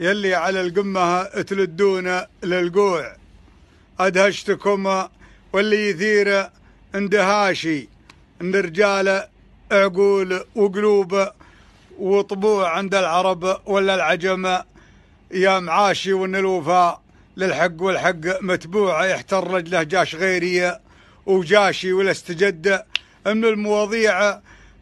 يلي على القمة تلدون للقوع أدهشتكم واللي يثير اندهاشي ان رجال عقول وقلوب وطبوع عند العرب ولا العجم يا معاشي وان الوفاء للحق والحق متبوع يحتر رجله جاش غيري وجاشي ولا استجد من المواضيع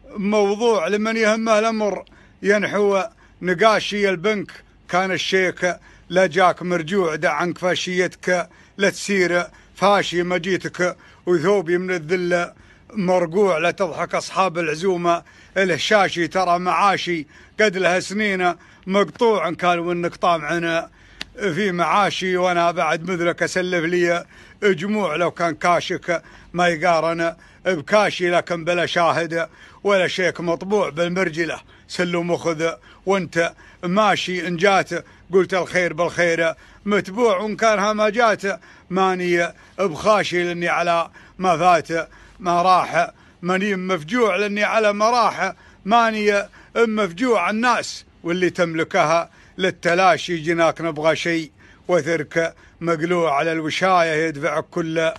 موضوع لمن يهمه الأمر ينحو نقاشي البنك كان الشيك لا جاك مرجوع دع عنك فاشيتك لا تسير فاشي مجيتك وثوبي من الذلة مرقوع لا تضحك أصحاب العزومة الهشاشي ترى معاشي قد لها سنين مقطوع كان وانك طامعنا في معاشي وانا بعد مثلك اسلف لي جموع لو كان كاشك ما يقارن بكاشي لكن بلا شاهد ولا شيك مطبوع بالمرجله سلم وخذ وانت ماشي ان جات قلت الخير بالخير متبوع وان كانها ما جات ماني بخاشي لاني على ما فات ما راح ماني مفجوع لاني على ما راح ماني مفجوع الناس واللي تملكها للتلاشي جناك نبغى شيء وثرك مقلوع على الوشاية يدفعك كل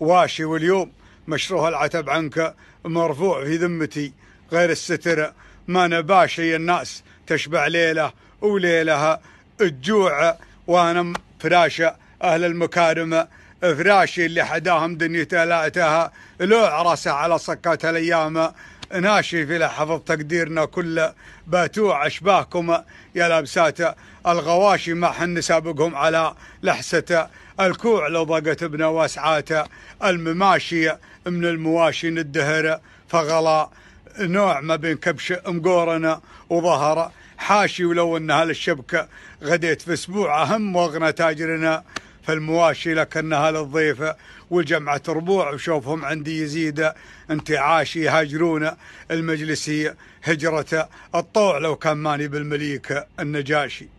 واشي واليوم مشروع العتب عنك مرفوع في ذمتي غير الستر ما نباشي الناس تشبع ليلة وليلها الجوع وانا فراشة أهل المكارم فراشي اللي حداهم دنيته لاعتها لو عرسه على صكات الأيام ناشف إلى حفظ تقديرنا كل باتوع أشباهكم يا لابسات الغواشي ما حن سابقهم على لحسة الكوع لو ضاقت ابن واسعات المماشي من المواشي الدهر فغلا نوع ما بين كبش مقورنا وظهر حاشي ولو انها للشبكة غديت في اسبوع اهم واغنى تاجرنا فالمواشي لكنها للضيفة والجمعة ربوع وشوفهم عندي يزيد انت عاشي يهاجرون المجلسي هجرة الطوع لو كان ماني بالمليك النجاشي